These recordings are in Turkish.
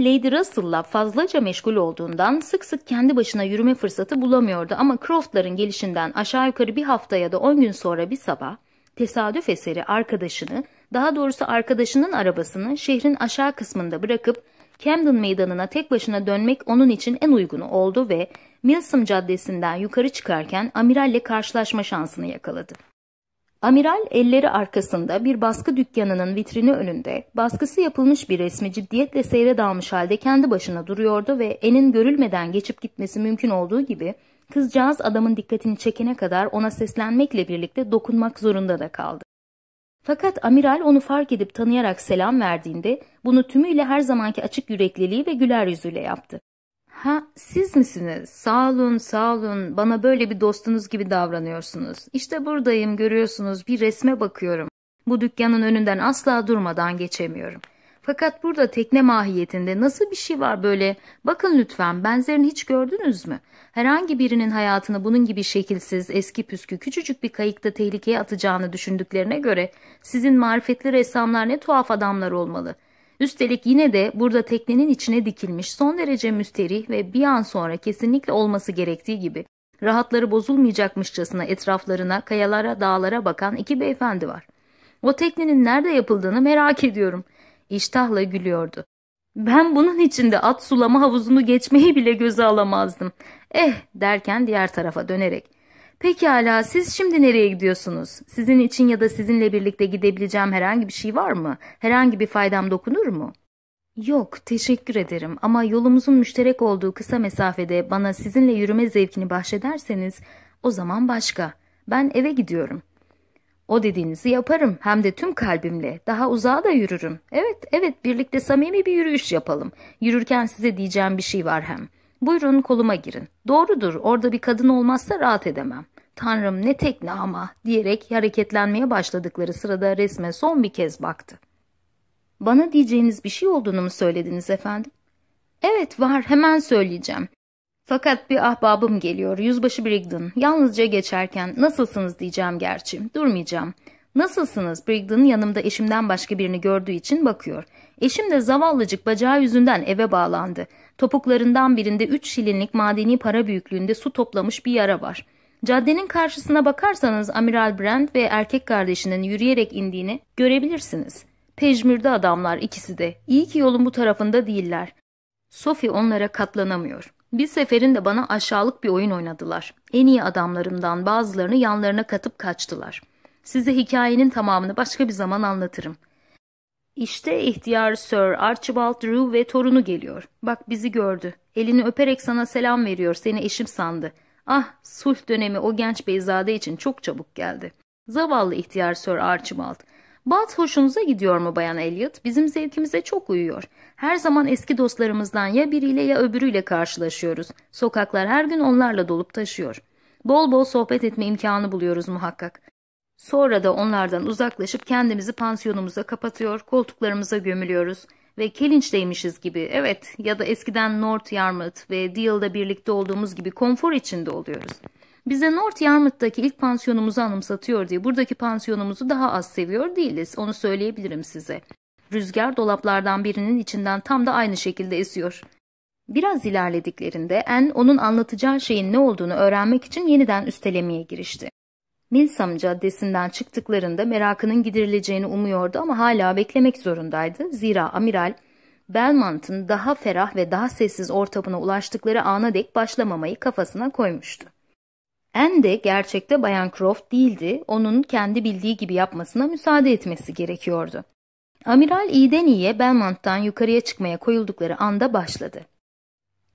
Lady Russell'la fazlaca meşgul olduğundan sık sık kendi başına yürüme fırsatı bulamıyordu ama Croft'ların gelişinden aşağı yukarı bir hafta ya da on gün sonra bir sabah tesadüf eseri arkadaşını, daha doğrusu arkadaşının arabasını şehrin aşağı kısmında bırakıp Camden Meydanı'na tek başına dönmek onun için en uygunu oldu ve Milsom Caddesi'nden yukarı çıkarken amiralle karşılaşma şansını yakaladı. Amiral elleri arkasında bir baskı dükkanının vitrini önünde baskısı yapılmış bir resmi ciddiyetle seyre dalmış halde kendi başına duruyordu ve enin görülmeden geçip gitmesi mümkün olduğu gibi kızcağız adamın dikkatini çekene kadar ona seslenmekle birlikte dokunmak zorunda da kaldı. Fakat amiral onu fark edip tanıyarak selam verdiğinde bunu tümüyle her zamanki açık yürekliliği ve güler yüzüyle yaptı. Ha siz misiniz? Sağ olun, sağ olun. Bana böyle bir dostunuz gibi davranıyorsunuz. İşte buradayım görüyorsunuz bir resme bakıyorum. Bu dükkanın önünden asla durmadan geçemiyorum. Fakat burada tekne mahiyetinde nasıl bir şey var böyle? Bakın lütfen benzerini hiç gördünüz mü? Herhangi birinin hayatını bunun gibi şekilsiz, eski püskü, küçücük bir kayıkta tehlikeye atacağını düşündüklerine göre sizin marifetli ressamlar ne tuhaf adamlar olmalı.'' Üstelik yine de burada teknenin içine dikilmiş son derece müsterih ve bir an sonra kesinlikle olması gerektiği gibi rahatları bozulmayacakmışçasına etraflarına, kayalara, dağlara bakan iki beyefendi var. O teknenin nerede yapıldığını merak ediyorum. İştahla gülüyordu. Ben bunun içinde at sulama havuzunu geçmeyi bile göze alamazdım. Eh derken diğer tarafa dönerek Pekala siz şimdi nereye gidiyorsunuz? Sizin için ya da sizinle birlikte gidebileceğim herhangi bir şey var mı? Herhangi bir faydam dokunur mu? Yok, teşekkür ederim ama yolumuzun müşterek olduğu kısa mesafede bana sizinle yürüme zevkini bahşederseniz o zaman başka. Ben eve gidiyorum. O dediğinizi yaparım hem de tüm kalbimle. Daha uzağa da yürürüm. Evet, evet birlikte samimi bir yürüyüş yapalım. Yürürken size diyeceğim bir şey var hem.'' Buyurun koluma girin. Doğrudur orada bir kadın olmazsa rahat edemem. Tanrım ne tekne ama diyerek hareketlenmeye başladıkları sırada resme son bir kez baktı. Bana diyeceğiniz bir şey olduğunu mu söylediniz efendim? Evet var hemen söyleyeceğim. Fakat bir ahbabım geliyor yüzbaşı Brigden. Yalnızca geçerken nasılsınız diyeceğim gerçi durmayacağım. Nasılsınız Brigden yanımda eşimden başka birini gördüğü için bakıyor. Eşim de zavallıcık bacağı yüzünden eve bağlandı. Topuklarından birinde 3 şilinlik madeni para büyüklüğünde su toplamış bir yara var. Caddenin karşısına bakarsanız Amiral Brent ve erkek kardeşinin yürüyerek indiğini görebilirsiniz. Pejmürde adamlar ikisi de. İyi ki yolun bu tarafında değiller. Sophie onlara katlanamıyor. Bir seferinde bana aşağılık bir oyun oynadılar. En iyi adamlarımdan bazılarını yanlarına katıp kaçtılar. Size hikayenin tamamını başka bir zaman anlatırım.'' İşte ihtiyar Sir Archibald Rue ve torunu geliyor. Bak bizi gördü. Elini öperek sana selam veriyor. Seni eşim sandı. Ah sulh dönemi o genç beyzade için çok çabuk geldi. Zavallı ihtiyar Sir Archibald. Bat hoşunuza gidiyor mu Bayan Elliot? Bizim zevkimize çok uyuyor. Her zaman eski dostlarımızdan ya biriyle ya öbürüyle karşılaşıyoruz. Sokaklar her gün onlarla dolup taşıyor. Bol bol sohbet etme imkanı buluyoruz muhakkak. Sonra da onlardan uzaklaşıp kendimizi pansiyonumuza kapatıyor, koltuklarımıza gömülüyoruz ve Kelinç'teymişiz gibi evet ya da eskiden North Yarmouth ve Deal'da birlikte olduğumuz gibi konfor içinde oluyoruz. Bize North Yarmouth'taki ilk pansiyonumuzu anımsatıyor diye buradaki pansiyonumuzu daha az seviyor değiliz onu söyleyebilirim size. Rüzgar dolaplardan birinin içinden tam da aynı şekilde esiyor. Biraz ilerlediklerinde En onun anlatacağı şeyin ne olduğunu öğrenmek için yeniden üstelemeye girişti. Milsam Caddesi'nden çıktıklarında merakının gidirileceğini umuyordu ama hala beklemek zorundaydı. Zira amiral Belmont'ın daha ferah ve daha sessiz ortamına ulaştıkları ana dek başlamamayı kafasına koymuştu. En de gerçekte Bayan Croft değildi, onun kendi bildiği gibi yapmasına müsaade etmesi gerekiyordu. Amiral iyiden iyiye Belmont'tan yukarıya çıkmaya koyuldukları anda başladı.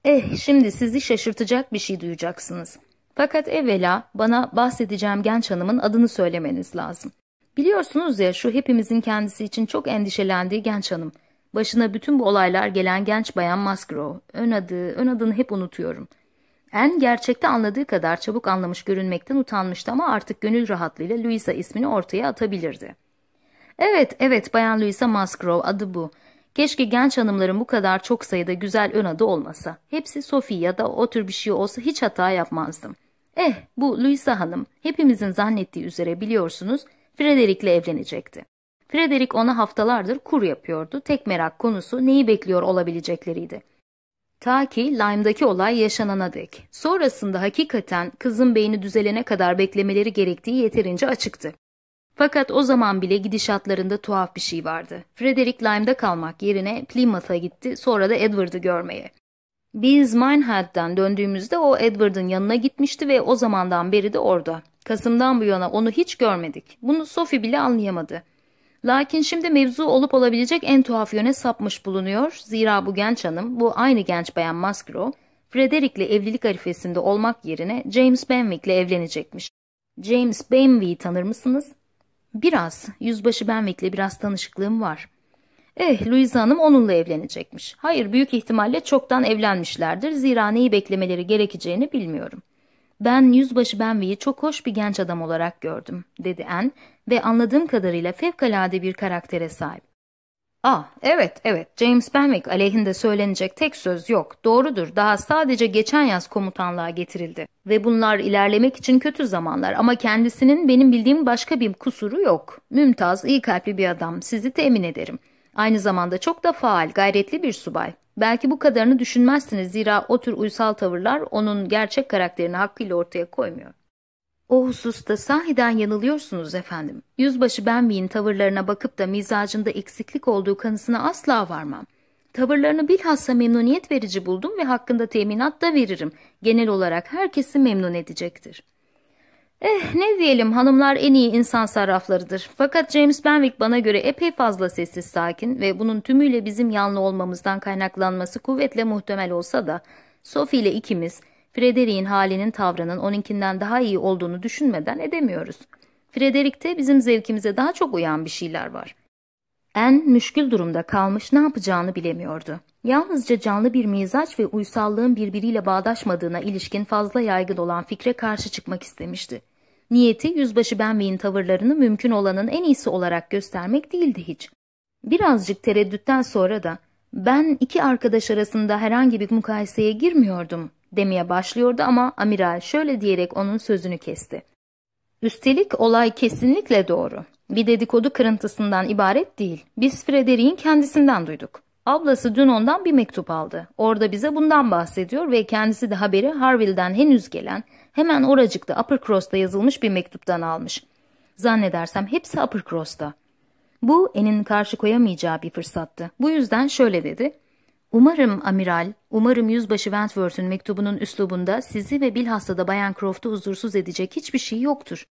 Eh şimdi sizi şaşırtacak bir şey duyacaksınız. Fakat evvela bana bahsedeceğim genç hanımın adını söylemeniz lazım. Biliyorsunuz ya şu hepimizin kendisi için çok endişelendiği genç hanım. Başına bütün bu olaylar gelen genç bayan Musgrove. Ön adı, ön adını hep unutuyorum. En gerçekte anladığı kadar çabuk anlamış görünmekten utanmıştı ama artık gönül rahatlığıyla Louisa ismini ortaya atabilirdi. Evet, evet bayan Louisa Musgrove adı bu. Keşke genç hanımların bu kadar çok sayıda güzel ön adı olmasa. Hepsi Sophie ya da o tür bir şey olsa hiç hata yapmazdım. Eh bu Luisa Hanım hepimizin zannettiği üzere biliyorsunuz Frederick'le evlenecekti. Frederick ona haftalardır kur yapıyordu. Tek merak konusu neyi bekliyor olabilecekleriydi. Ta ki Lime'daki olay yaşanana dek. Sonrasında hakikaten kızın beyni düzelene kadar beklemeleri gerektiği yeterince açıktı. Fakat o zaman bile gidişatlarında tuhaf bir şey vardı. Frederick Lime'da kalmak yerine Plymouth'a gitti sonra da Edward'ı görmeye. Biz Minehead'den döndüğümüzde o Edward'ın yanına gitmişti ve o zamandan beri de orada. Kasım'dan bu yana onu hiç görmedik. Bunu Sophie bile anlayamadı. Lakin şimdi mevzu olup olabilecek en tuhaf yöne sapmış bulunuyor. Zira bu genç hanım, bu aynı genç bayan Musgrove, Frederick'le evlilik arifesinde olmak yerine James Benwick'le evlenecekmiş. James Benwick'i tanır mısınız? Biraz. Yüzbaşı Benwick'le biraz tanışıklığım var. Eh Louise Hanım onunla evlenecekmiş. Hayır büyük ihtimalle çoktan evlenmişlerdir. Zira neyi beklemeleri gerekeceğini bilmiyorum. Ben yüzbaşı Benvey'i çok hoş bir genç adam olarak gördüm dedi En ve anladığım kadarıyla fevkalade bir karaktere sahip. Ah evet evet James Benwick aleyhinde söylenecek tek söz yok. Doğrudur daha sadece geçen yaz komutanlığa getirildi. Ve bunlar ilerlemek için kötü zamanlar ama kendisinin benim bildiğim başka bir kusuru yok. Mümtaz iyi kalpli bir adam sizi temin ederim.'' Aynı zamanda çok da faal, gayretli bir subay. Belki bu kadarını düşünmezsiniz zira o tür uysal tavırlar onun gerçek karakterini hakkıyla ortaya koymuyor. O hususta sahiden yanılıyorsunuz efendim. Yüzbaşı Benbi'nin tavırlarına bakıp da mizacında eksiklik olduğu kanısına asla varmam. Tavırlarını bilhassa memnuniyet verici buldum ve hakkında teminat da veririm. Genel olarak herkesi memnun edecektir.'' Eh ne diyelim hanımlar en iyi insan sarraflarıdır. Fakat James Benwick bana göre epey fazla sessiz sakin ve bunun tümüyle bizim yanlı olmamızdan kaynaklanması kuvvetle muhtemel olsa da Sophie ile ikimiz Frederik'in halinin tavrının onunkinden daha iyi olduğunu düşünmeden edemiyoruz. Frederik'te bizim zevkimize daha çok uyan bir şeyler var. En müşkül durumda kalmış ne yapacağını bilemiyordu. Yalnızca canlı bir mizaç ve uysallığın birbiriyle bağdaşmadığına ilişkin fazla yaygın olan fikre karşı çıkmak istemişti. Niyeti Yüzbaşı Benbey'in tavırlarını mümkün olanın en iyisi olarak göstermek değildi hiç. Birazcık tereddütten sonra da ben iki arkadaş arasında herhangi bir mukayeseye girmiyordum demeye başlıyordu ama amiral şöyle diyerek onun sözünü kesti. Üstelik olay kesinlikle doğru. Bir dedikodu kırıntısından ibaret değil. Biz Frederick'in kendisinden duyduk. Ablası dün ondan bir mektup aldı. Orada bize bundan bahsediyor ve kendisi de haberi Harville'den henüz gelen Hemen oracıkta Uppercross'ta yazılmış bir mektuptan almış. Zannedersem hepsi Uppercross'ta. Bu En'in karşı koyamayacağı bir fırsattı. Bu yüzden şöyle dedi. Umarım amiral, umarım yüzbaşı Wentworth'un mektubunun üslubunda sizi ve bilhassa da Bayan Croft'u huzursuz edecek hiçbir şey yoktur.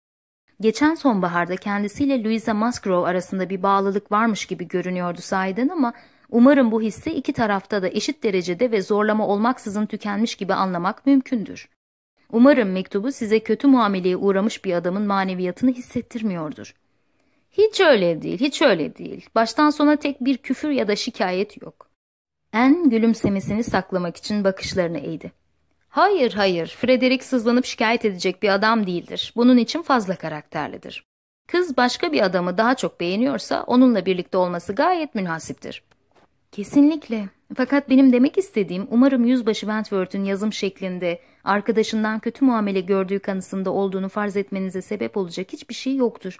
Geçen sonbaharda kendisiyle Louisa Musgrove arasında bir bağlılık varmış gibi görünüyordu sahiden ama umarım bu hissi iki tarafta da eşit derecede ve zorlama olmaksızın tükenmiş gibi anlamak mümkündür. Umarım mektubu size kötü muameleye uğramış bir adamın maneviyatını hissettirmiyordur. Hiç öyle değil, hiç öyle değil. Baştan sona tek bir küfür ya da şikayet yok. En gülümsemesini saklamak için bakışlarını eğdi. Hayır hayır, Frederick sızlanıp şikayet edecek bir adam değildir. Bunun için fazla karakterlidir. Kız başka bir adamı daha çok beğeniyorsa onunla birlikte olması gayet münhasiptir. Kesinlikle. Fakat benim demek istediğim umarım Yüzbaşı Wentworth'un yazım şeklinde arkadaşından kötü muamele gördüğü kanısında olduğunu farz etmenize sebep olacak hiçbir şey yoktur.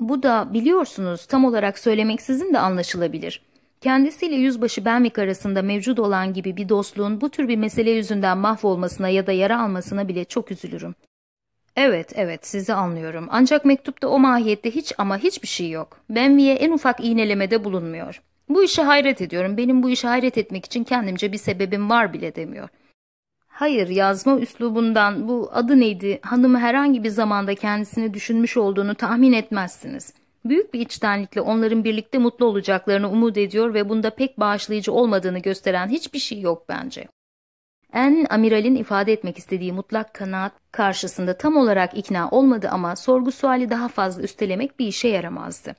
Bu da biliyorsunuz tam olarak söylemeksizin de anlaşılabilir. Kendisiyle yüzbaşı Benwick arasında mevcut olan gibi bir dostluğun bu tür bir mesele yüzünden mahvolmasına ya da yara almasına bile çok üzülürüm. Evet, evet sizi anlıyorum. Ancak mektupta o mahiyette hiç ama hiçbir şey yok. Benwick'e en ufak iğnelemede bulunmuyor. Bu işe hayret ediyorum. Benim bu işe hayret etmek için kendimce bir sebebim var bile demiyor. Hayır yazma üslubundan bu adı neydi hanımı herhangi bir zamanda kendisini düşünmüş olduğunu tahmin etmezsiniz. Büyük bir içtenlikle onların birlikte mutlu olacaklarını umut ediyor ve bunda pek bağışlayıcı olmadığını gösteren hiçbir şey yok bence. En amiralin ifade etmek istediği mutlak kanaat karşısında tam olarak ikna olmadı ama sorgu suali daha fazla üstelemek bir işe yaramazdı.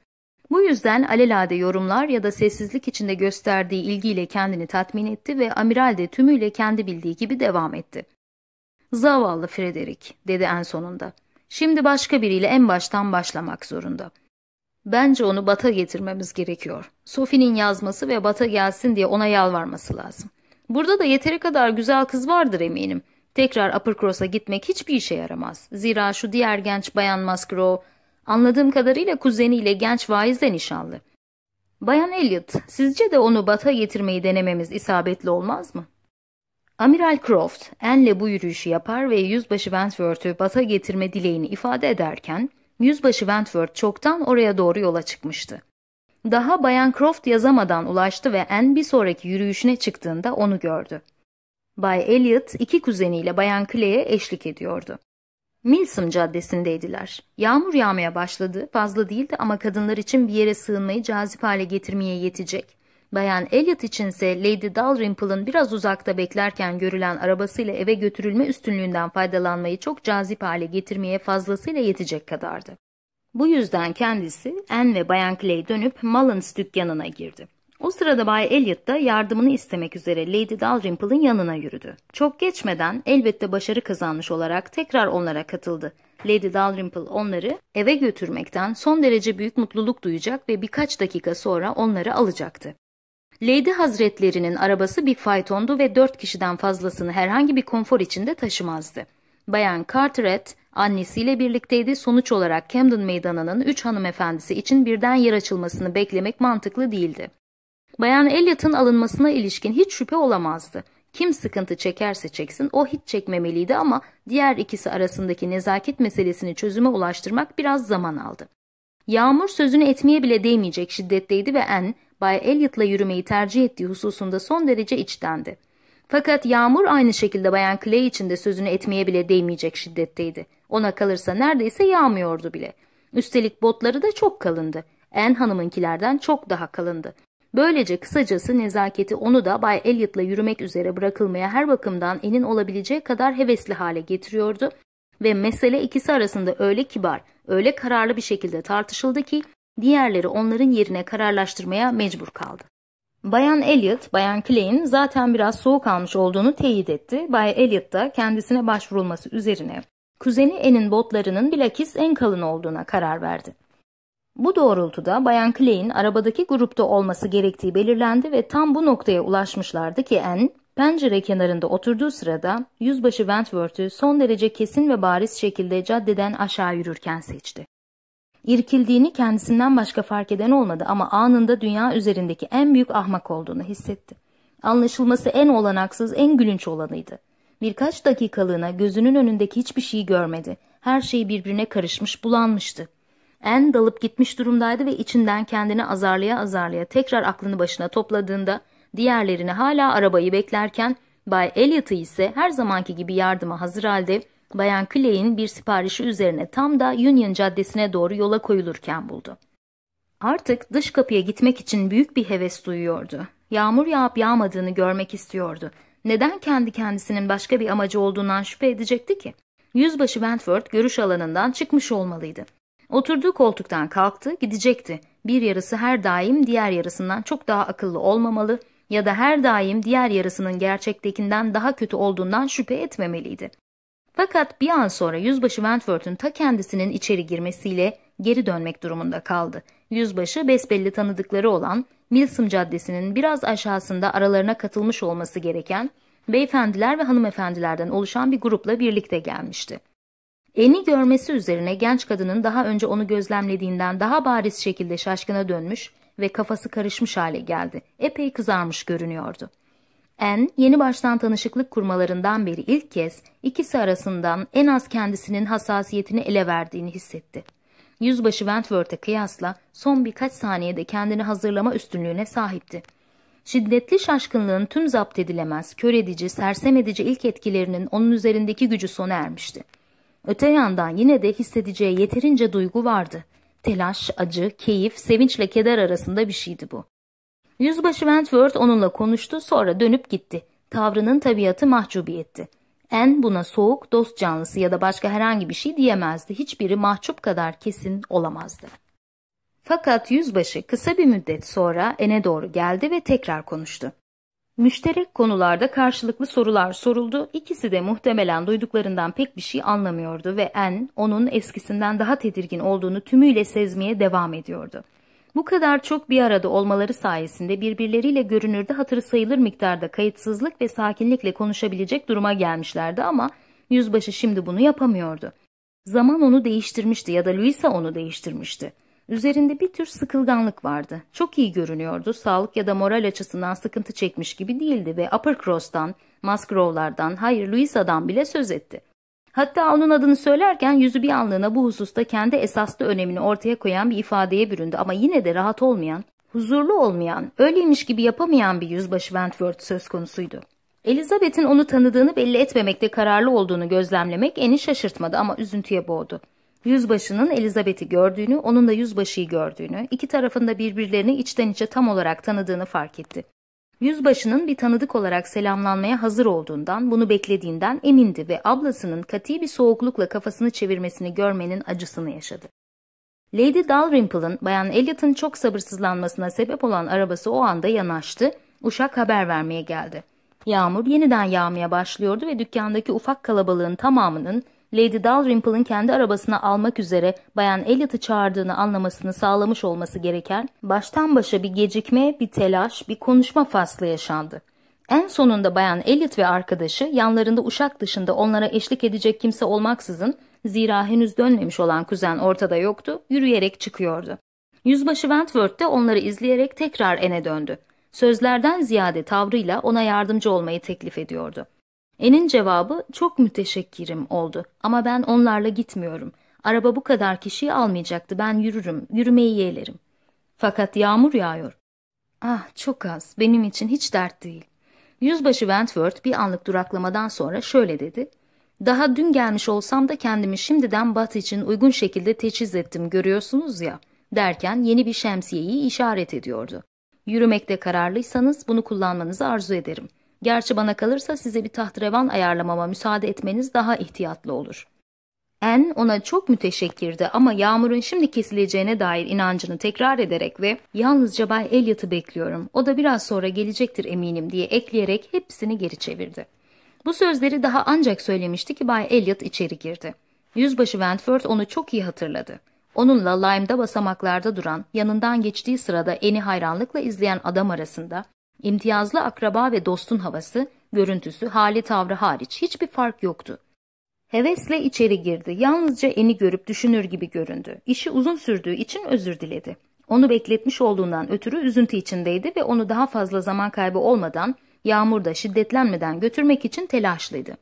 Bu yüzden alelade yorumlar ya da sessizlik içinde gösterdiği ilgiyle kendini tatmin etti ve amiral de tümüyle kendi bildiği gibi devam etti. Zavallı Frederick, dedi en sonunda. Şimdi başka biriyle en baştan başlamak zorunda. Bence onu bata getirmemiz gerekiyor. Sophie'nin yazması ve bata gelsin diye ona yalvarması lazım. Burada da yeteri kadar güzel kız vardır eminim. Tekrar Uppercross'a gitmek hiçbir işe yaramaz. Zira şu diğer genç bayan Musgrove Anladığım kadarıyla kuzeniyle genç vaizle nişanlı. Bayan Elliot, sizce de onu bata getirmeyi denememiz isabetli olmaz mı? Amiral Croft, Anne'le bu yürüyüşü yapar ve Yüzbaşı Wentworth'ü bata getirme dileğini ifade ederken, Yüzbaşı Wentworth çoktan oraya doğru yola çıkmıştı. Daha Bayan Croft yazamadan ulaştı ve Anne bir sonraki yürüyüşüne çıktığında onu gördü. Bay Elliot iki kuzeniyle Bayan Clay'e eşlik ediyordu. Milsom caddesindeydiler. Yağmur yağmaya başladı, fazla değildi ama kadınlar için bir yere sığınmayı cazip hale getirmeye yetecek. Bayan Elliot içinse Lady Dalrymple'ın biraz uzakta beklerken görülen arabasıyla eve götürülme üstünlüğünden faydalanmayı çok cazip hale getirmeye fazlasıyla yetecek kadardı. Bu yüzden kendisi Anne ve Bayan Clay dönüp Mullins dükkanına girdi. O sırada Bay Elliot da yardımını istemek üzere Lady Dalrymple'ın yanına yürüdü. Çok geçmeden elbette başarı kazanmış olarak tekrar onlara katıldı. Lady Dalrymple onları eve götürmekten son derece büyük mutluluk duyacak ve birkaç dakika sonra onları alacaktı. Lady Hazretlerinin arabası bir faytondu ve dört kişiden fazlasını herhangi bir konfor içinde taşımazdı. Bayan Carteret annesiyle birlikteydi. Sonuç olarak Camden Meydanı'nın üç hanımefendisi için birden yer açılmasını beklemek mantıklı değildi. Bayan Elliot'ın alınmasına ilişkin hiç şüphe olamazdı. Kim sıkıntı çekerse çeksin o hiç çekmemeliydi ama diğer ikisi arasındaki nezaket meselesini çözüme ulaştırmak biraz zaman aldı. Yağmur sözünü etmeye bile değmeyecek şiddetteydi ve en Bay Elliot'la yürümeyi tercih ettiği hususunda son derece içtendi. Fakat Yağmur aynı şekilde Bayan Clay için de sözünü etmeye bile değmeyecek şiddetteydi. Ona kalırsa neredeyse yağmıyordu bile. Üstelik botları da çok kalındı. En hanımınkilerden çok daha kalındı. Böylece kısacası nezaketi onu da Bay Elliot'la yürümek üzere bırakılmaya her bakımdan enin olabileceği kadar hevesli hale getiriyordu ve mesele ikisi arasında öyle kibar, öyle kararlı bir şekilde tartışıldı ki diğerleri onların yerine kararlaştırmaya mecbur kaldı. Bayan Elliot, Bayan Clay'in zaten biraz soğuk almış olduğunu teyit etti. Bay Elliot da kendisine başvurulması üzerine kuzeni En'in botlarının bilakis en kalın olduğuna karar verdi. Bu doğrultuda Bayan Clay'in arabadaki grupta olması gerektiği belirlendi ve tam bu noktaya ulaşmışlardı ki en pencere kenarında oturduğu sırada yüzbaşı Wentworth'ü son derece kesin ve bariz şekilde caddeden aşağı yürürken seçti. İrkildiğini kendisinden başka fark eden olmadı ama anında dünya üzerindeki en büyük ahmak olduğunu hissetti. Anlaşılması en olanaksız, en gülünç olanıydı. Birkaç dakikalığına gözünün önündeki hiçbir şeyi görmedi. Her şey birbirine karışmış, bulanmıştı. En dalıp gitmiş durumdaydı ve içinden kendini azarlaya azarlaya tekrar aklını başına topladığında diğerlerini hala arabayı beklerken Bay Elliot'ı ise her zamanki gibi yardıma hazır halde Bayan Clay'in bir siparişi üzerine tam da Union Caddesi'ne doğru yola koyulurken buldu. Artık dış kapıya gitmek için büyük bir heves duyuyordu. Yağmur yağıp yağmadığını görmek istiyordu. Neden kendi kendisinin başka bir amacı olduğundan şüphe edecekti ki? Yüzbaşı Wentworth görüş alanından çıkmış olmalıydı. Oturduğu koltuktan kalktı, gidecekti. Bir yarısı her daim diğer yarısından çok daha akıllı olmamalı ya da her daim diğer yarısının gerçektekinden daha kötü olduğundan şüphe etmemeliydi. Fakat bir an sonra Yüzbaşı Wentworth'un ta kendisinin içeri girmesiyle geri dönmek durumunda kaldı. Yüzbaşı besbelli tanıdıkları olan Milsom Caddesi'nin biraz aşağısında aralarına katılmış olması gereken beyefendiler ve hanımefendilerden oluşan bir grupla birlikte gelmişti. Eni görmesi üzerine genç kadının daha önce onu gözlemlediğinden daha bariz şekilde şaşkına dönmüş ve kafası karışmış hale geldi. Epey kızarmış görünüyordu. En, yeni baştan tanışıklık kurmalarından beri ilk kez ikisi arasından en az kendisinin hassasiyetini ele verdiğini hissetti. Yüzbaşı Wentworth'e kıyasla son birkaç saniyede kendini hazırlama üstünlüğüne sahipti. Şiddetli şaşkınlığın tüm zapt edilemez, kör edici, sersem edici ilk etkilerinin onun üzerindeki gücü sona ermişti. Öte yandan yine de hissedeceği yeterince duygu vardı. Telaş, acı, keyif, sevinçle keder arasında bir şeydi bu. Yüzbaşı Wentworth onunla konuştu sonra dönüp gitti. Tavrının tabiatı mahcubiyetti. En buna soğuk, dost canlısı ya da başka herhangi bir şey diyemezdi. Hiçbiri mahcup kadar kesin olamazdı. Fakat yüzbaşı kısa bir müddet sonra ene doğru geldi ve tekrar konuştu. Müşterek konularda karşılıklı sorular soruldu. İkisi de muhtemelen duyduklarından pek bir şey anlamıyordu ve En onun eskisinden daha tedirgin olduğunu tümüyle sezmeye devam ediyordu. Bu kadar çok bir arada olmaları sayesinde birbirleriyle görünürde hatırı sayılır miktarda kayıtsızlık ve sakinlikle konuşabilecek duruma gelmişlerdi ama yüzbaşı şimdi bunu yapamıyordu. Zaman onu değiştirmişti ya da Luisa onu değiştirmişti. Üzerinde bir tür sıkılganlık vardı. Çok iyi görünüyordu. Sağlık ya da moral açısından sıkıntı çekmiş gibi değildi ve Upper Cross'tan, Musgrove'lardan, hayır Louisa'dan bile söz etti. Hatta onun adını söylerken yüzü bir anlığına bu hususta kendi esaslı önemini ortaya koyan bir ifadeye büründü ama yine de rahat olmayan, huzurlu olmayan, öyleymiş gibi yapamayan bir yüzbaşı Wentworth söz konusuydu. Elizabeth'in onu tanıdığını belli etmemekte kararlı olduğunu gözlemlemek eni şaşırtmadı ama üzüntüye boğdu yüzbaşının Elizabeth'i gördüğünü, onun da yüzbaşıyı gördüğünü, iki tarafında birbirlerini içten içe tam olarak tanıdığını fark etti. Yüzbaşının bir tanıdık olarak selamlanmaya hazır olduğundan, bunu beklediğinden emindi ve ablasının katı bir soğuklukla kafasını çevirmesini görmenin acısını yaşadı. Lady Dalrymple'ın Bayan Elliot'ın çok sabırsızlanmasına sebep olan arabası o anda yanaştı, uşak haber vermeye geldi. Yağmur yeniden yağmaya başlıyordu ve dükkandaki ufak kalabalığın tamamının Lady Dalrymple'ın kendi arabasına almak üzere Bayan Elliot'ı çağırdığını anlamasını sağlamış olması gereken baştan başa bir gecikme, bir telaş, bir konuşma faslı yaşandı. En sonunda Bayan Elliot ve arkadaşı yanlarında uşak dışında onlara eşlik edecek kimse olmaksızın zira henüz dönmemiş olan kuzen ortada yoktu, yürüyerek çıkıyordu. Yüzbaşı Wentworth de onları izleyerek tekrar ene döndü. Sözlerden ziyade tavrıyla ona yardımcı olmayı teklif ediyordu. En'in cevabı çok müteşekkirim oldu ama ben onlarla gitmiyorum. Araba bu kadar kişiyi almayacaktı ben yürürüm, yürümeyi yeğlerim. Fakat yağmur yağıyor. Ah çok az, benim için hiç dert değil. Yüzbaşı Wentworth bir anlık duraklamadan sonra şöyle dedi. Daha dün gelmiş olsam da kendimi şimdiden Bat için uygun şekilde teçhiz ettim görüyorsunuz ya derken yeni bir şemsiyeyi işaret ediyordu. Yürümekte kararlıysanız bunu kullanmanızı arzu ederim.'' Gerçi bana kalırsa size bir tahtrevan ayarlamama müsaade etmeniz daha ihtiyatlı olur. En ona çok müteşekkirdi ama yağmurun şimdi kesileceğine dair inancını tekrar ederek ve yalnızca Bay Elliot'ı bekliyorum, o da biraz sonra gelecektir eminim diye ekleyerek hepsini geri çevirdi. Bu sözleri daha ancak söylemişti ki Bay Elliot içeri girdi. Yüzbaşı Wentworth onu çok iyi hatırladı. Onunla Lime'da basamaklarda duran, yanından geçtiği sırada eni hayranlıkla izleyen adam arasında İmtiyazlı akraba ve dostun havası, görüntüsü, hali tavrı hariç hiçbir fark yoktu. Hevesle içeri girdi. Yalnızca eni görüp düşünür gibi göründü. İşi uzun sürdüğü için özür diledi. Onu bekletmiş olduğundan ötürü üzüntü içindeydi ve onu daha fazla zaman kaybı olmadan, yağmurda şiddetlenmeden götürmek için telaşlıydı.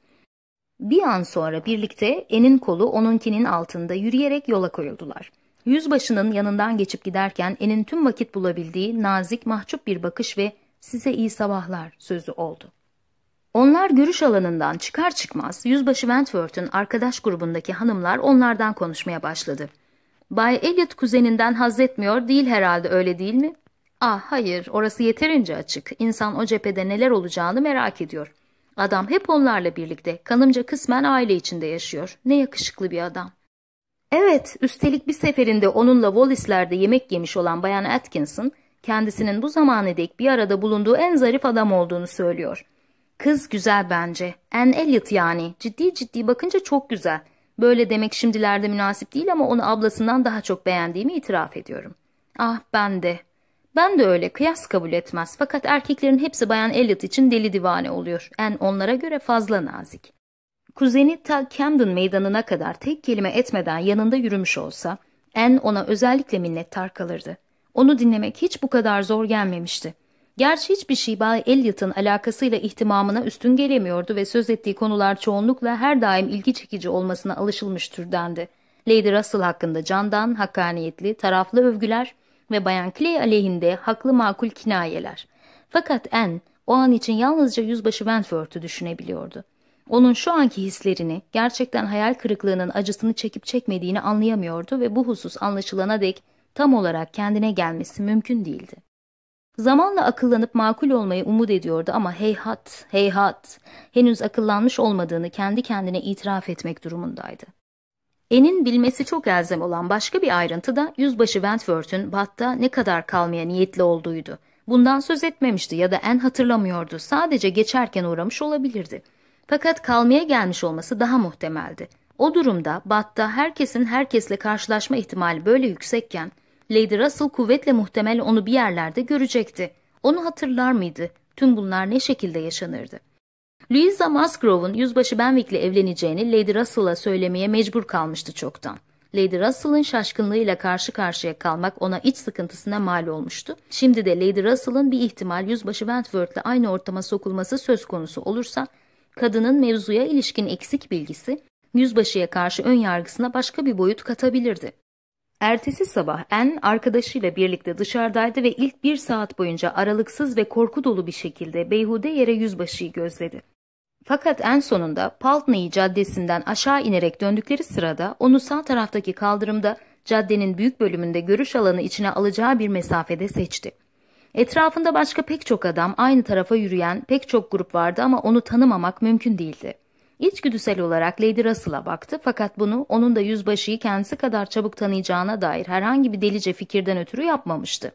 Bir an sonra birlikte enin kolu onunkinin altında yürüyerek yola koyuldular. Yüzbaşının yanından geçip giderken enin tüm vakit bulabildiği nazik mahcup bir bakış ve size iyi sabahlar sözü oldu. Onlar görüş alanından çıkar çıkmaz Yüzbaşı Wentworth'un arkadaş grubundaki hanımlar onlardan konuşmaya başladı. Bay Elliot kuzeninden haz etmiyor değil herhalde öyle değil mi? Ah hayır orası yeterince açık. İnsan o cephede neler olacağını merak ediyor. Adam hep onlarla birlikte kanımca kısmen aile içinde yaşıyor. Ne yakışıklı bir adam. Evet üstelik bir seferinde onunla Wallisler'de yemek yemiş olan Bayan Atkinson kendisinin bu zamana dek bir arada bulunduğu en zarif adam olduğunu söylüyor. Kız güzel bence. en Elliot yani. Ciddi ciddi bakınca çok güzel. Böyle demek şimdilerde münasip değil ama onu ablasından daha çok beğendiğimi itiraf ediyorum. Ah ben de. Ben de öyle kıyas kabul etmez fakat erkeklerin hepsi bayan Elliot için deli divane oluyor. En onlara göre fazla nazik. Kuzeni ta Camden meydanına kadar tek kelime etmeden yanında yürümüş olsa, En ona özellikle minnettar kalırdı. Onu dinlemek hiç bu kadar zor gelmemişti. Gerçi hiçbir şey Bay Elliot'ın alakasıyla ihtimamına üstün gelemiyordu ve söz ettiği konular çoğunlukla her daim ilgi çekici olmasına alışılmış türdendi. Lady Russell hakkında candan, hakkaniyetli, taraflı övgüler ve Bayan Clay aleyhinde haklı makul kinayeler. Fakat Anne o an için yalnızca yüzbaşı Wentworth'u düşünebiliyordu. Onun şu anki hislerini, gerçekten hayal kırıklığının acısını çekip çekmediğini anlayamıyordu ve bu husus anlaşılana dek tam olarak kendine gelmesi mümkün değildi. Zamanla akıllanıp makul olmayı umut ediyordu ama heyhat, heyhat, henüz akıllanmış olmadığını kendi kendine itiraf etmek durumundaydı. En'in bilmesi çok elzem olan başka bir ayrıntı da Yüzbaşı Wentworth'ün batta ne kadar kalmaya niyetli olduğuydu. Bundan söz etmemişti ya da En hatırlamıyordu, sadece geçerken uğramış olabilirdi. Fakat kalmaya gelmiş olması daha muhtemeldi. O durumda batta herkesin herkesle karşılaşma ihtimali böyle yüksekken Lady Russell kuvvetle muhtemel onu bir yerlerde görecekti. Onu hatırlar mıydı? Tüm bunlar ne şekilde yaşanırdı? Louisa Musgrove'un Yüzbaşı Benwick'le evleneceğini Lady Russell'a söylemeye mecbur kalmıştı çoktan. Lady Russell'ın şaşkınlığıyla karşı karşıya kalmak ona iç sıkıntısına mal olmuştu. Şimdi de Lady Russell'ın bir ihtimal Yüzbaşı Wentworth'le aynı ortama sokulması söz konusu olursa, kadının mevzuya ilişkin eksik bilgisi, Yüzbaşı'ya karşı ön yargısına başka bir boyut katabilirdi. Ertesi sabah En arkadaşıyla birlikte dışarıdaydı ve ilk bir saat boyunca aralıksız ve korku dolu bir şekilde beyhude yere yüzbaşıyı gözledi. Fakat en sonunda Paltney caddesinden aşağı inerek döndükleri sırada onu sağ taraftaki kaldırımda caddenin büyük bölümünde görüş alanı içine alacağı bir mesafede seçti. Etrafında başka pek çok adam, aynı tarafa yürüyen pek çok grup vardı ama onu tanımamak mümkün değildi. İçgüdüsel olarak Lady Russell'a baktı fakat bunu onun da yüzbaşıyı kendisi kadar çabuk tanıyacağına dair herhangi bir delice fikirden ötürü yapmamıştı.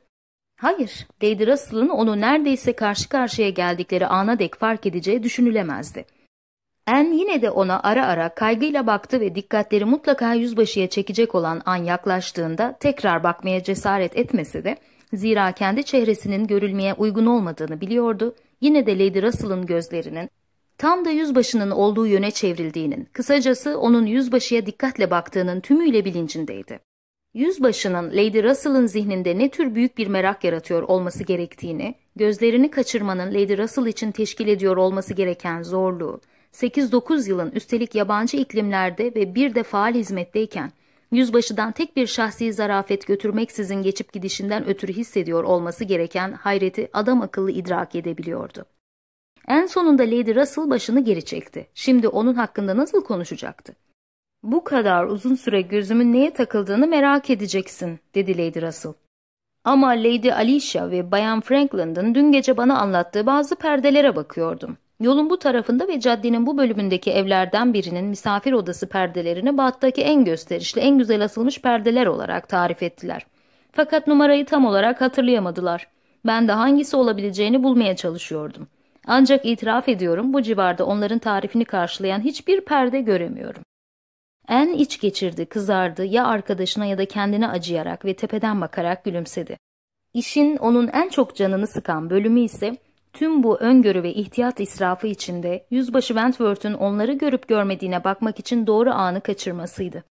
Hayır, Lady Russell'ın onu neredeyse karşı karşıya geldikleri ana dek fark edeceği düşünülemezdi. En yine de ona ara ara kaygıyla baktı ve dikkatleri mutlaka yüzbaşıya çekecek olan an yaklaştığında tekrar bakmaya cesaret etmese de zira kendi çehresinin görülmeye uygun olmadığını biliyordu. Yine de Lady Russell'ın gözlerinin tam da yüzbaşının olduğu yöne çevrildiğinin, kısacası onun yüzbaşıya dikkatle baktığının tümüyle bilincindeydi. Yüzbaşının Lady Russell'ın zihninde ne tür büyük bir merak yaratıyor olması gerektiğini, gözlerini kaçırmanın Lady Russell için teşkil ediyor olması gereken zorluğu, 8-9 yılın üstelik yabancı iklimlerde ve bir de faal hizmetteyken, yüzbaşıdan tek bir şahsi zarafet götürmeksizin geçip gidişinden ötürü hissediyor olması gereken hayreti adam akıllı idrak edebiliyordu. En sonunda Lady Russell başını geri çekti. Şimdi onun hakkında nasıl konuşacaktı? Bu kadar uzun süre gözümün neye takıldığını merak edeceksin, dedi Lady Russell. Ama Lady Alicia ve Bayan Franklin'ın dün gece bana anlattığı bazı perdelere bakıyordum. Yolun bu tarafında ve caddenin bu bölümündeki evlerden birinin misafir odası perdelerini battaki en gösterişli, en güzel asılmış perdeler olarak tarif ettiler. Fakat numarayı tam olarak hatırlayamadılar. Ben de hangisi olabileceğini bulmaya çalışıyordum. Ancak itiraf ediyorum bu civarda onların tarifini karşılayan hiçbir perde göremiyorum. En iç geçirdi, kızardı ya arkadaşına ya da kendine acıyarak ve tepeden bakarak gülümsedi. İşin onun en çok canını sıkan bölümü ise tüm bu öngörü ve ihtiyat israfı içinde Yüzbaşı Wentworth'un onları görüp görmediğine bakmak için doğru anı kaçırmasıydı.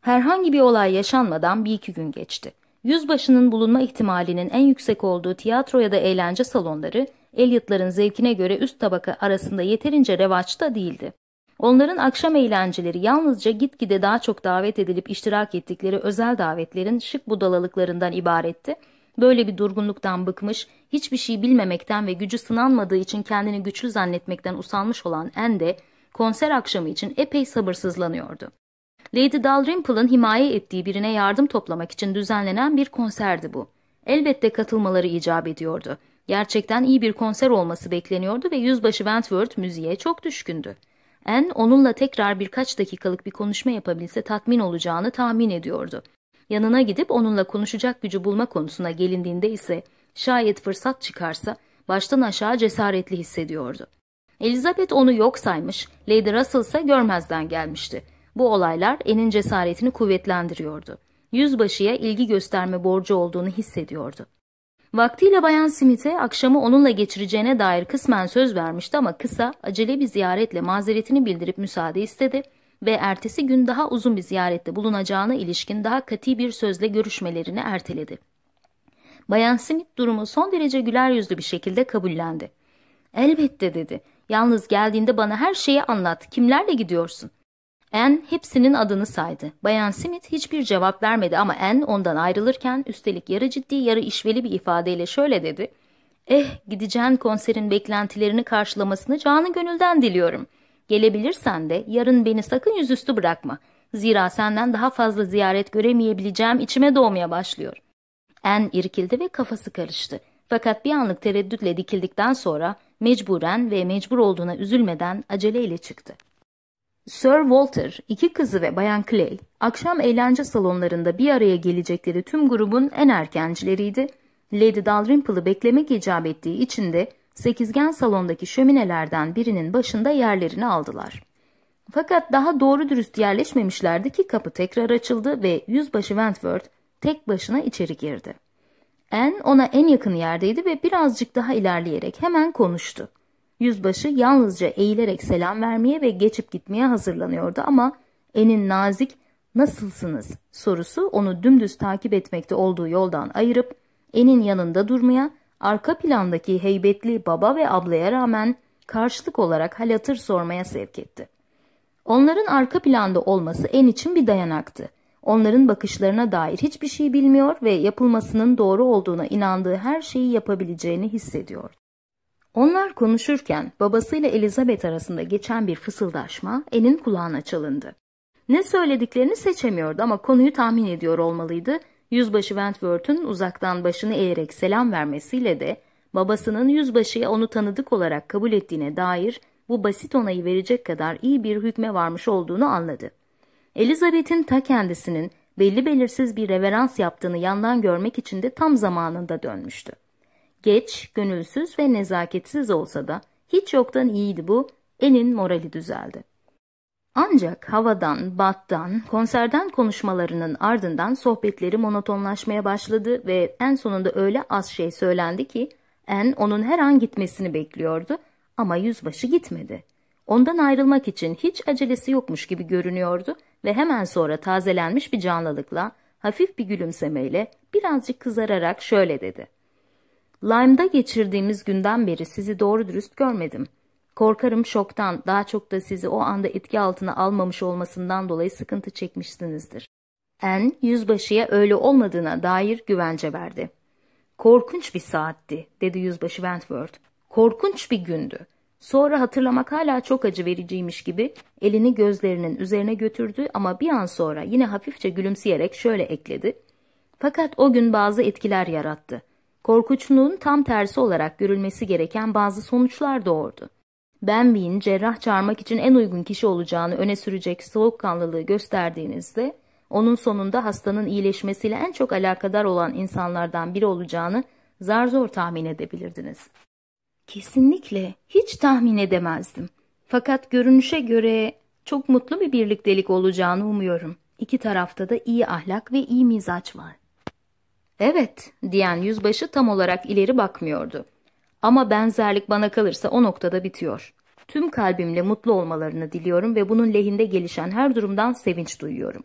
Herhangi bir olay yaşanmadan bir iki gün geçti. Yüzbaşının bulunma ihtimalinin en yüksek olduğu tiyatro ya da eğlence salonları Elliot'ların zevkine göre üst tabaka arasında yeterince revaçta değildi. Onların akşam eğlenceleri yalnızca gitgide daha çok davet edilip iştirak ettikleri özel davetlerin şık budalalıklarından ibaretti. Böyle bir durgunluktan bıkmış, hiçbir şey bilmemekten ve gücü sınanmadığı için kendini güçlü zannetmekten usanmış olan Anne de konser akşamı için epey sabırsızlanıyordu. Lady Dalrymple'ın himaye ettiği birine yardım toplamak için düzenlenen bir konserdi bu. Elbette katılmaları icap ediyordu. Gerçekten iyi bir konser olması bekleniyordu ve yüzbaşı Wentworth müziğe çok düşkündü. En onunla tekrar birkaç dakikalık bir konuşma yapabilse tatmin olacağını tahmin ediyordu. Yanına gidip onunla konuşacak gücü bulma konusuna gelindiğinde ise şayet fırsat çıkarsa baştan aşağı cesaretli hissediyordu. Elizabeth onu yok saymış, Lady Russell ise görmezden gelmişti. Bu olaylar En'in cesaretini kuvvetlendiriyordu. Yüzbaşıya ilgi gösterme borcu olduğunu hissediyordu. Vaktiyle Bayan Smith'e akşamı onunla geçireceğine dair kısmen söz vermişti ama kısa, acele bir ziyaretle mazeretini bildirip müsaade istedi ve ertesi gün daha uzun bir ziyarette bulunacağına ilişkin daha kati bir sözle görüşmelerini erteledi. Bayan Smith durumu son derece güler yüzlü bir şekilde kabullendi. Elbette dedi. Yalnız geldiğinde bana her şeyi anlat. Kimlerle gidiyorsun? En hepsinin adını saydı. Bayan Smith hiçbir cevap vermedi ama En ondan ayrılırken üstelik yarı ciddi yarı işveli bir ifadeyle şöyle dedi. Eh gideceğin konserin beklentilerini karşılamasını canı gönülden diliyorum. Gelebilirsen de yarın beni sakın yüzüstü bırakma. Zira senden daha fazla ziyaret göremeyebileceğim içime doğmaya başlıyor. En irkildi ve kafası karıştı. Fakat bir anlık tereddütle dikildikten sonra mecburen ve mecbur olduğuna üzülmeden aceleyle çıktı. Sir Walter, iki kızı ve Bayan Clay, akşam eğlence salonlarında bir araya gelecekleri tüm grubun en erkencileriydi. Lady Dalrymple'ı beklemek icap ettiği için de sekizgen salondaki şöminelerden birinin başında yerlerini aldılar. Fakat daha doğru dürüst yerleşmemişlerdi ki kapı tekrar açıldı ve yüzbaşı Wentworth tek başına içeri girdi. En ona en yakın yerdeydi ve birazcık daha ilerleyerek hemen konuştu. Yüzbaşı yalnızca eğilerek selam vermeye ve geçip gitmeye hazırlanıyordu ama enin nazik nasılsınız sorusu onu dümdüz takip etmekte olduğu yoldan ayırıp enin yanında durmaya, arka plandaki heybetli baba ve ablaya rağmen karşılık olarak hal hatır sormaya sevk etti. Onların arka planda olması en için bir dayanaktı. Onların bakışlarına dair hiçbir şey bilmiyor ve yapılmasının doğru olduğuna inandığı her şeyi yapabileceğini hissediyordu. Onlar konuşurken babasıyla Elizabeth arasında geçen bir fısıldaşma enin kulağına çalındı. Ne söylediklerini seçemiyordu ama konuyu tahmin ediyor olmalıydı. Yüzbaşı Wentworth'un uzaktan başını eğerek selam vermesiyle de babasının yüzbaşıya onu tanıdık olarak kabul ettiğine dair bu basit onayı verecek kadar iyi bir hükme varmış olduğunu anladı. Elizabeth'in ta kendisinin belli belirsiz bir reverans yaptığını yandan görmek için de tam zamanında dönmüştü. Geç, gönülsüz ve nezaketsiz olsa da hiç yoktan iyiydi bu, En'in morali düzeldi. Ancak havadan, battan, konserden konuşmalarının ardından sohbetleri monotonlaşmaya başladı ve en sonunda öyle az şey söylendi ki En onun her an gitmesini bekliyordu ama yüzbaşı gitmedi. Ondan ayrılmak için hiç acelesi yokmuş gibi görünüyordu ve hemen sonra tazelenmiş bir canlılıkla, hafif bir gülümsemeyle birazcık kızararak şöyle dedi. Lime'da geçirdiğimiz günden beri sizi doğru dürüst görmedim. Korkarım şoktan, daha çok da sizi o anda etki altına almamış olmasından dolayı sıkıntı çekmişsinizdir. En yüzbaşıya öyle olmadığına dair güvence verdi. Korkunç bir saatti, dedi yüzbaşı Wentworth. Korkunç bir gündü. Sonra hatırlamak hala çok acı vericiymiş gibi elini gözlerinin üzerine götürdü ama bir an sonra yine hafifçe gülümseyerek şöyle ekledi. Fakat o gün bazı etkiler yarattı. Korkunçluğun tam tersi olarak görülmesi gereken bazı sonuçlar doğurdu. Benbi'nin cerrah çağırmak için en uygun kişi olacağını öne sürecek soğukkanlılığı gösterdiğinizde, onun sonunda hastanın iyileşmesiyle en çok alakadar olan insanlardan biri olacağını zar zor tahmin edebilirdiniz. Kesinlikle hiç tahmin edemezdim. Fakat görünüşe göre çok mutlu bir birliktelik olacağını umuyorum. İki tarafta da iyi ahlak ve iyi mizaç var. Evet diyen yüzbaşı tam olarak ileri bakmıyordu. Ama benzerlik bana kalırsa o noktada bitiyor. Tüm kalbimle mutlu olmalarını diliyorum ve bunun lehinde gelişen her durumdan sevinç duyuyorum.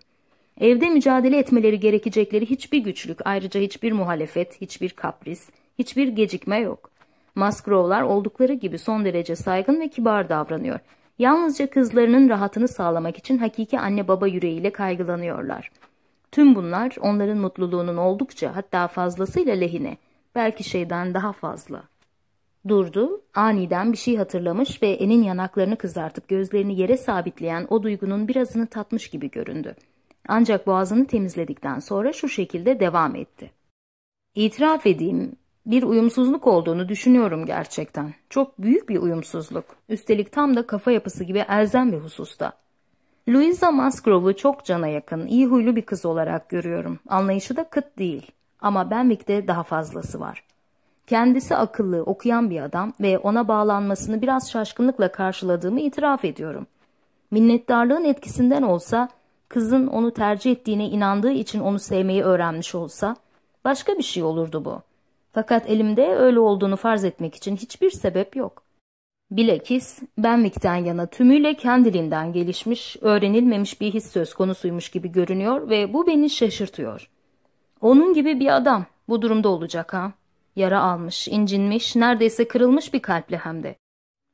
Evde mücadele etmeleri gerekecekleri hiçbir güçlük, ayrıca hiçbir muhalefet, hiçbir kapris, hiçbir gecikme yok. Musgrove'lar oldukları gibi son derece saygın ve kibar davranıyor. Yalnızca kızlarının rahatını sağlamak için hakiki anne baba yüreğiyle kaygılanıyorlar.'' Tüm bunlar onların mutluluğunun oldukça hatta fazlasıyla lehine, belki şeyden daha fazla. Durdu, aniden bir şey hatırlamış ve Enin yanaklarını kızartıp gözlerini yere sabitleyen o duygunun birazını tatmış gibi göründü. Ancak boğazını temizledikten sonra şu şekilde devam etti. İtiraf edeyim, bir uyumsuzluk olduğunu düşünüyorum gerçekten. Çok büyük bir uyumsuzluk. Üstelik tam da kafa yapısı gibi elzem bir hususta. Louisa Musgrove'u çok cana yakın, iyi huylu bir kız olarak görüyorum. Anlayışı da kıt değil. Ama Benwick'te daha fazlası var. Kendisi akıllı, okuyan bir adam ve ona bağlanmasını biraz şaşkınlıkla karşıladığımı itiraf ediyorum. Minnettarlığın etkisinden olsa, kızın onu tercih ettiğine inandığı için onu sevmeyi öğrenmiş olsa, başka bir şey olurdu bu. Fakat elimde öyle olduğunu farz etmek için hiçbir sebep yok. Bilakis benlikten yana tümüyle kendiliğinden gelişmiş, öğrenilmemiş bir his söz konusuymuş gibi görünüyor ve bu beni şaşırtıyor. Onun gibi bir adam bu durumda olacak ha. Yara almış, incinmiş, neredeyse kırılmış bir kalple hem de.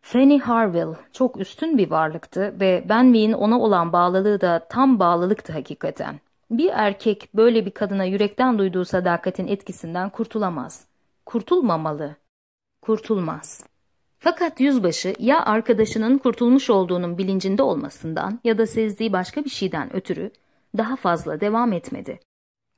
Fanny Harville çok üstün bir varlıktı ve Benwick'in ona olan bağlılığı da tam bağlılıktı hakikaten. Bir erkek böyle bir kadına yürekten duyduğu sadakatin etkisinden kurtulamaz. Kurtulmamalı. Kurtulmaz. Fakat yüzbaşı ya arkadaşının kurtulmuş olduğunun bilincinde olmasından ya da sezdiği başka bir şeyden ötürü daha fazla devam etmedi.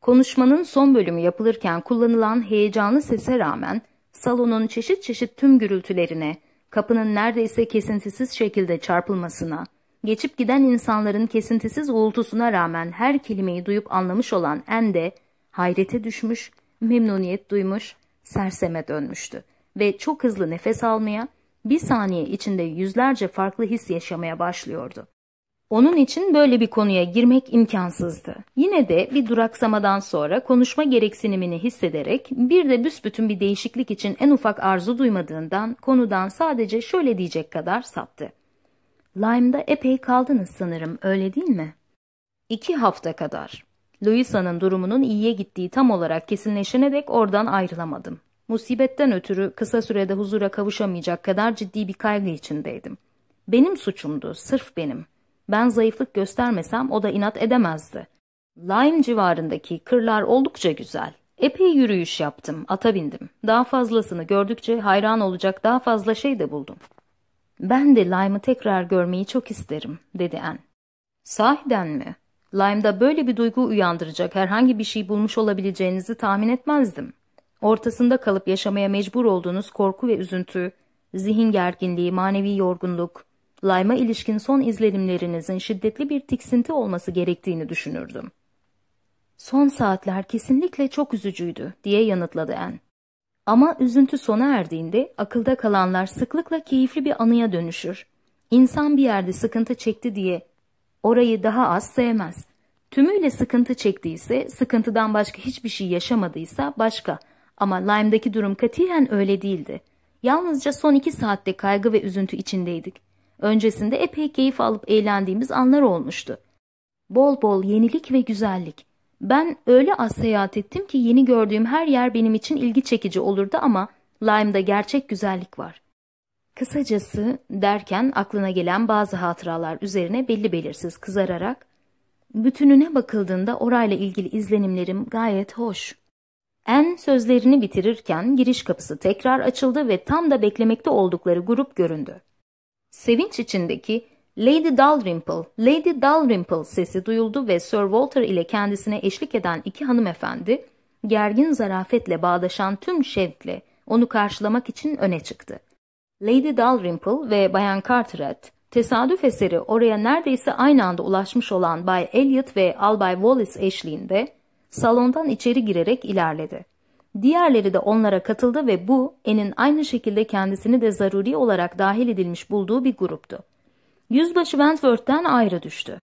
Konuşmanın son bölümü yapılırken kullanılan heyecanlı sese rağmen salonun çeşit çeşit tüm gürültülerine, kapının neredeyse kesintisiz şekilde çarpılmasına, geçip giden insanların kesintisiz uğultusuna rağmen her kelimeyi duyup anlamış olan Anne de hayrete düşmüş, memnuniyet duymuş, serseme dönmüştü ve çok hızlı nefes almaya, bir saniye içinde yüzlerce farklı his yaşamaya başlıyordu. Onun için böyle bir konuya girmek imkansızdı. Yine de bir duraksamadan sonra konuşma gereksinimini hissederek bir de büsbütün bir değişiklik için en ufak arzu duymadığından konudan sadece şöyle diyecek kadar saptı. Lime'da epey kaldınız sanırım öyle değil mi? İki hafta kadar. Louisa'nın durumunun iyiye gittiği tam olarak kesinleşene dek oradan ayrılamadım musibetten ötürü kısa sürede huzura kavuşamayacak kadar ciddi bir kaygı içindeydim. Benim suçumdu, sırf benim. Ben zayıflık göstermesem o da inat edemezdi. Lyme civarındaki kırlar oldukça güzel. Epey yürüyüş yaptım, ata bindim. Daha fazlasını gördükçe hayran olacak daha fazla şey de buldum. Ben de Lyme'ı tekrar görmeyi çok isterim, dedi Anne. Sahiden mi? Lyme'da böyle bir duygu uyandıracak herhangi bir şey bulmuş olabileceğinizi tahmin etmezdim. Ortasında kalıp yaşamaya mecbur olduğunuz korku ve üzüntü, zihin gerginliği, manevi yorgunluk, layma ilişkin son izlenimlerinizin şiddetli bir tiksinti olması gerektiğini düşünürdüm. Son saatler kesinlikle çok üzücüydü diye yanıtladı En. Ama üzüntü sona erdiğinde akılda kalanlar sıklıkla keyifli bir anıya dönüşür. İnsan bir yerde sıkıntı çekti diye orayı daha az sevmez. Tümüyle sıkıntı çektiyse, sıkıntıdan başka hiçbir şey yaşamadıysa başka.'' Ama Lime'daki durum katiyen öyle değildi. Yalnızca son iki saatte kaygı ve üzüntü içindeydik. Öncesinde epey keyif alıp eğlendiğimiz anlar olmuştu. Bol bol yenilik ve güzellik. Ben öyle az seyahat ettim ki yeni gördüğüm her yer benim için ilgi çekici olurdu ama Lime'da gerçek güzellik var. Kısacası derken aklına gelen bazı hatıralar üzerine belli belirsiz kızararak bütününe bakıldığında orayla ilgili izlenimlerim gayet hoş. En sözlerini bitirirken giriş kapısı tekrar açıldı ve tam da beklemekte oldukları grup göründü. Sevinç içindeki Lady Dalrymple, Lady Dalrymple sesi duyuldu ve Sir Walter ile kendisine eşlik eden iki hanımefendi, gergin zarafetle bağdaşan tüm şevkle onu karşılamak için öne çıktı. Lady Dalrymple ve Bayan Carteret, tesadüf eseri oraya neredeyse aynı anda ulaşmış olan Bay Elliot ve Albay Wallace eşliğinde salondan içeri girerek ilerledi. Diğerleri de onlara katıldı ve bu, En'in aynı şekilde kendisini de zaruri olarak dahil edilmiş bulduğu bir gruptu. Yüzbaşı Wentworth'ten ayrı düştü.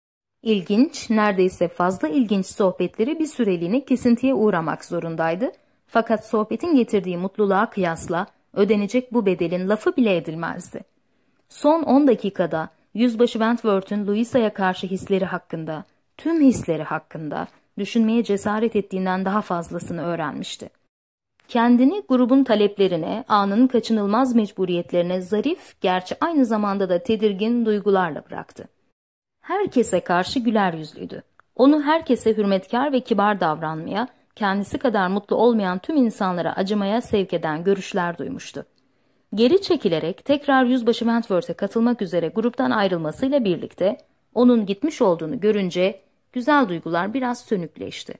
İlginç, neredeyse fazla ilginç sohbetleri bir süreliğine kesintiye uğramak zorundaydı. Fakat sohbetin getirdiği mutluluğa kıyasla ödenecek bu bedelin lafı bile edilmezdi. Son 10 dakikada Yüzbaşı Wentworth'un Louisa'ya karşı hisleri hakkında, tüm hisleri hakkında, düşünmeye cesaret ettiğinden daha fazlasını öğrenmişti. Kendini grubun taleplerine, anın kaçınılmaz mecburiyetlerine zarif, gerçi aynı zamanda da tedirgin duygularla bıraktı. Herkese karşı güler yüzlüydü. Onu herkese hürmetkar ve kibar davranmaya, kendisi kadar mutlu olmayan tüm insanlara acımaya sevk eden görüşler duymuştu. Geri çekilerek tekrar Yüzbaşı Wentworth'e katılmak üzere gruptan ayrılmasıyla birlikte onun gitmiş olduğunu görünce Güzel duygular biraz sönükleşti.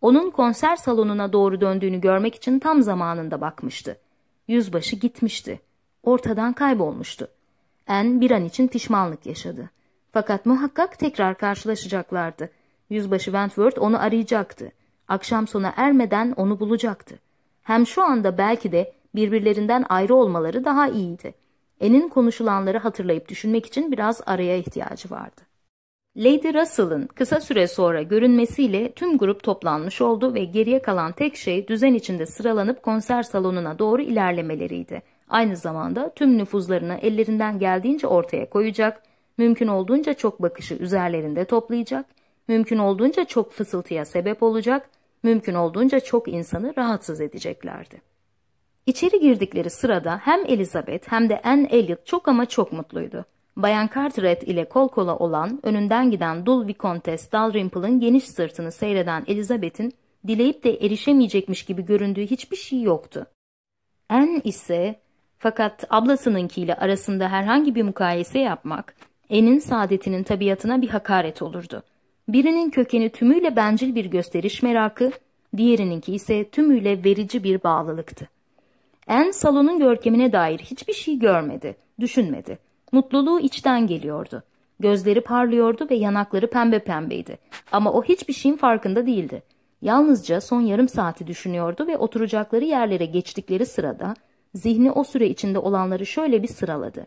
Onun konser salonuna doğru döndüğünü görmek için tam zamanında bakmıştı. Yüzbaşı gitmişti. Ortadan kaybolmuştu. En bir an için pişmanlık yaşadı. Fakat muhakkak tekrar karşılaşacaklardı. Yüzbaşı Wentworth onu arayacaktı. Akşam sona ermeden onu bulacaktı. Hem şu anda belki de birbirlerinden ayrı olmaları daha iyiydi. En'in konuşulanları hatırlayıp düşünmek için biraz araya ihtiyacı vardı. Lady Russell'ın kısa süre sonra görünmesiyle tüm grup toplanmış oldu ve geriye kalan tek şey düzen içinde sıralanıp konser salonuna doğru ilerlemeleriydi. Aynı zamanda tüm nüfuzlarını ellerinden geldiğince ortaya koyacak, mümkün olduğunca çok bakışı üzerlerinde toplayacak, mümkün olduğunca çok fısıltıya sebep olacak, mümkün olduğunca çok insanı rahatsız edeceklerdi. İçeri girdikleri sırada hem Elizabeth hem de Anne Elliot çok ama çok mutluydu. Bayan Carteret ile kol kola olan, önünden giden Dul Vicomtes Dalrymple'ın geniş sırtını seyreden Elizabeth'in dileyip de erişemeyecekmiş gibi göründüğü hiçbir şey yoktu. En ise fakat ablasınınkiyle arasında herhangi bir mukayese yapmak En'in saadetinin tabiatına bir hakaret olurdu. Birinin kökeni tümüyle bencil bir gösteriş merakı, diğerininki ise tümüyle verici bir bağlılıktı. En salonun görkemine dair hiçbir şey görmedi, düşünmedi. Mutluluğu içten geliyordu. Gözleri parlıyordu ve yanakları pembe pembeydi. Ama o hiçbir şeyin farkında değildi. Yalnızca son yarım saati düşünüyordu ve oturacakları yerlere geçtikleri sırada zihni o süre içinde olanları şöyle bir sıraladı.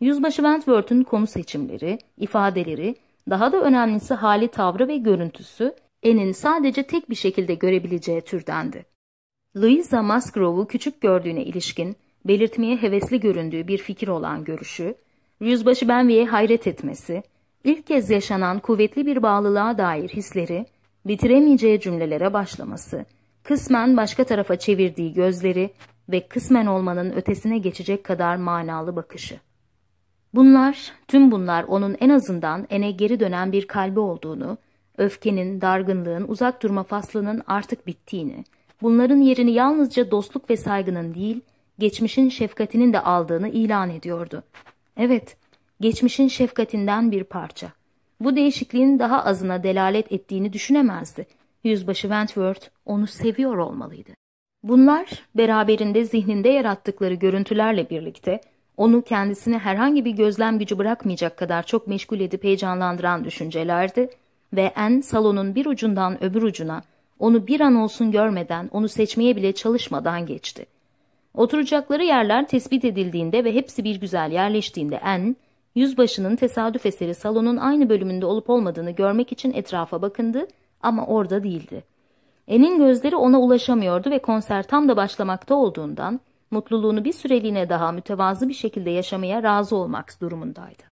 Yüzbaşı Wentworth'un konu seçimleri, ifadeleri, daha da önemlisi hali tavrı ve görüntüsü En'in sadece tek bir şekilde görebileceği türdendi. Louisa Musgrove'u küçük gördüğüne ilişkin, belirtmeye hevesli göründüğü bir fikir olan görüşü, Yüzbaşı Benvi'ye hayret etmesi, ilk kez yaşanan kuvvetli bir bağlılığa dair hisleri, bitiremeyeceği cümlelere başlaması, kısmen başka tarafa çevirdiği gözleri ve kısmen olmanın ötesine geçecek kadar manalı bakışı. Bunlar, tüm bunlar onun en azından ene geri dönen bir kalbi olduğunu, öfkenin, dargınlığın, uzak durma faslının artık bittiğini, bunların yerini yalnızca dostluk ve saygının değil, geçmişin şefkatinin de aldığını ilan ediyordu. Evet, geçmişin şefkatinden bir parça. Bu değişikliğin daha azına delalet ettiğini düşünemezdi. Yüzbaşı Wentworth onu seviyor olmalıydı. Bunlar beraberinde zihninde yarattıkları görüntülerle birlikte onu kendisini herhangi bir gözlem gücü bırakmayacak kadar çok meşgul edip heyecanlandıran düşüncelerdi ve en salonun bir ucundan öbür ucuna onu bir an olsun görmeden, onu seçmeye bile çalışmadan geçti. Oturacakları yerler tespit edildiğinde ve hepsi bir güzel yerleştiğinde en yüzbaşının tesadüf eseri salonun aynı bölümünde olup olmadığını görmek için etrafa bakındı ama orada değildi. En'in gözleri ona ulaşamıyordu ve konser tam da başlamakta olduğundan mutluluğunu bir süreliğine daha mütevazı bir şekilde yaşamaya razı olmak durumundaydı.